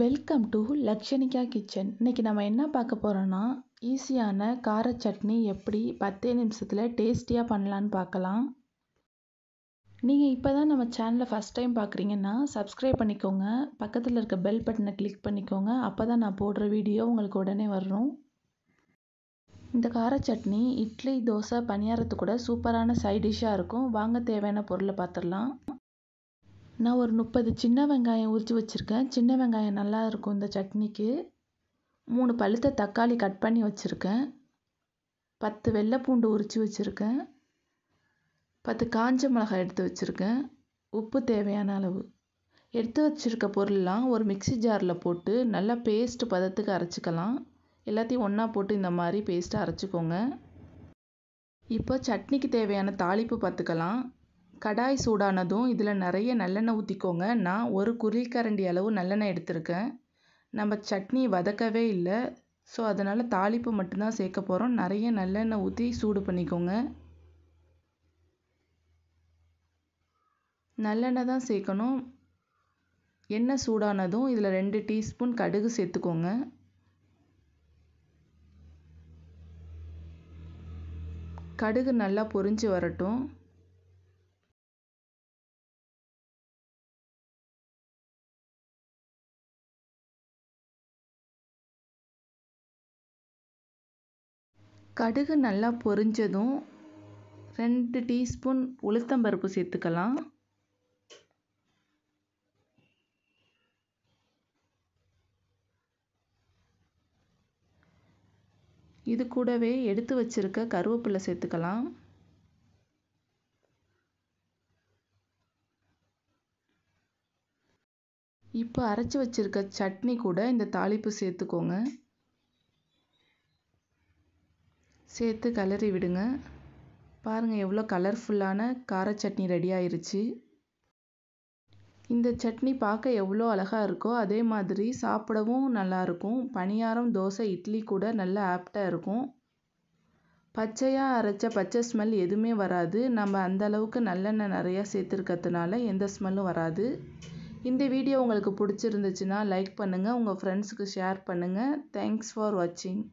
welcome to Lakshanika kitchen இன்றைக்கி நம்ம என்ன பார்க்க போகிறோன்னா ஈஸியான கார சட்னி எப்படி பத்தே நிமிஷத்தில் டேஸ்டியாக பண்ணலான்னு பார்க்கலாம் நீங்கள் இப்போ தான் நம்ம சேனலை ஃபஸ்ட் டைம் பார்க்குறீங்கன்னா சப்ஸ்கிரைப் பண்ணிக்கோங்க பக்கத்தில் இருக்க பெல் பட்டனை கிளிக் பண்ணிக்கோங்க அப்போ தான் நான் போடுற வீடியோ உங்களுக்கு உடனே வரும் இந்த கார சட்னி இட்லி தோசை பணியாரத்து கூட சூப்பரான சைடிஷ்ஷாக இருக்கும் வாங்க தேவையான பொருளை பார்த்துடலாம் நான் ஒரு முப்பது சின்ன வெங்காயம் உரித்து வச்சுருக்கேன் சின்ன வெங்காயம் நல்லா இருக்கும் இந்த சட்னிக்கு மூணு பழுத்த தக்காளி கட் பண்ணி வச்சுருக்கேன் பத்து வெள்ளைப்பூண்டு உரித்து வச்சுருக்கேன் பத்து காஞ்ச மிளகாய் எடுத்து வச்சுருக்கேன் உப்பு தேவையான அளவு எடுத்து வச்சுருக்க பொருள்லாம் ஒரு மிக்ஸி ஜாரில் போட்டு நல்லா பேஸ்ட்டு பதத்துக்கு அரைச்சிக்கலாம் எல்லாத்தையும் ஒன்றா போட்டு இந்த மாதிரி பேஸ்ட்டாக அரைச்சிக்கோங்க இப்போ சட்னிக்கு தேவையான தாளிப்பு பார்த்துக்கலாம் கடாய் சூடானதும் இதில் நிறைய நல்லெண்ணெய் ஊற்றிக்கோங்க நான் ஒரு குருக்கரண்டி அளவு நல்லெண்ணெய் எடுத்திருக்கேன் நம்ம சட்னி வதக்கவே இல்லை ஸோ அதனால் தாளிப்பு மட்டும்தான் சேர்க்க போகிறோம் நிறைய நல்லெண்ணெய் ஊற்றி சூடு பண்ணிக்கோங்க நல்லெண்ணெய் தான் சேர்க்கணும் எண்ணெய் சூடானதும் இதில் ரெண்டு டீஸ்பூன் கடுகு சேர்த்துக்கோங்க கடுகு நல்லா பொரிஞ்சு வரட்டும் கடுகு நல்லா பொரிஞ்சதும் ரெண்டு டீஸ்பூன் உளுத்தம்பருப்பு சேர்த்துக்கலாம் இது கூடவே எடுத்து வச்சிருக்க கருவேப்பிலை சேர்த்துக்கலாம் இப்போ அரைச்சி வச்சிருக்க சட்னி கூட இந்த தாளிப்பு சேர்த்துக்கோங்க சேர்த்து கிளறி விடுங்க பாருங்கள் எவ்வளோ கலர்ஃபுல்லான கார சட்னி ரெடி ஆயிருச்சு இந்த சட்னி பார்க்க எவ்வளோ அழகாக இருக்கோ அதே மாதிரி சாப்பிடவும் நல்லாயிருக்கும் பணியாரம் தோசை இட்லி கூட நல்லா ஆப்டாக இருக்கும் பச்சையாக அரைச்ச பச்சை ஸ்மெல் எதுவுமே வராது நம்ம அந்தளவுக்கு நல்லெண்ணெய் நிறையா சேர்த்துருக்கிறதுனால எந்த ஸ்மெல்லும் வராது இந்த வீடியோ உங்களுக்கு பிடிச்சிருந்துச்சுன்னா லைக் பண்ணுங்கள் உங்கள் ஃப்ரெண்ட்ஸுக்கு ஷேர் பண்ணுங்கள் தேங்க்ஸ் ஃபார் வாட்சிங்